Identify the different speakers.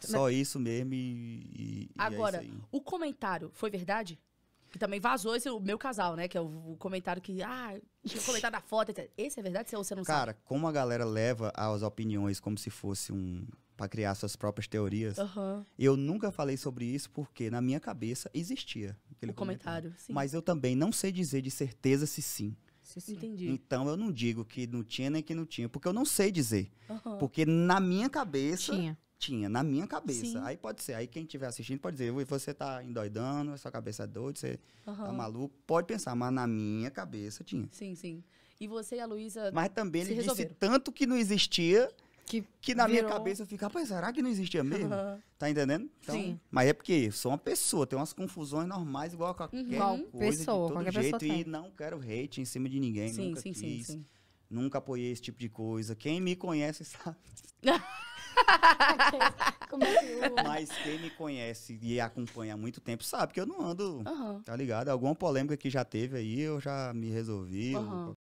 Speaker 1: Sim. Só isso mesmo e. e é Agora, o comentário foi verdade? Que também vazou esse, o meu casal, né? Que é o, o comentário que. Ah, tinha comentado a foto. Etc. Esse é verdade ou você não Cara, sabe? Cara, como a galera leva as opiniões como se fosse um. Pra criar suas próprias teorias. Uhum. Eu nunca falei sobre isso porque na minha cabeça existia aquele o comentário. comentário. Sim. Mas eu também não sei dizer de certeza se sim. Sim, sim. Entendi. Então eu não digo que não tinha nem que não tinha, porque eu não sei dizer. Uhum. Porque na minha cabeça tinha tinha na minha cabeça. Sim. Aí pode ser, aí quem estiver assistindo pode dizer, você tá endoidando, sua cabeça é doida, você uhum. tá maluco. Pode pensar, mas na minha cabeça tinha. Sim, sim. E você e a Luísa. Mas também ele resolveram. disse tanto que não existia. Que, que na virou... minha cabeça eu fico, rapaz, será que não existia mesmo? Uhum. Tá entendendo? Então, Sim. Mas é porque eu sou uma pessoa, tem umas confusões normais igual a qualquer uhum. coisa, pessoa, de todo jeito, pessoa e não quero hate em cima de ninguém, sim, nunca sim, quis, sim, sim. nunca apoiei esse tipo de coisa. Quem me conhece sabe. Assim? Assim? Mas quem me conhece e acompanha há muito tempo sabe que eu não ando, uhum. tá ligado? Alguma polêmica que já teve aí, eu já me resolvi. Uhum. Eu...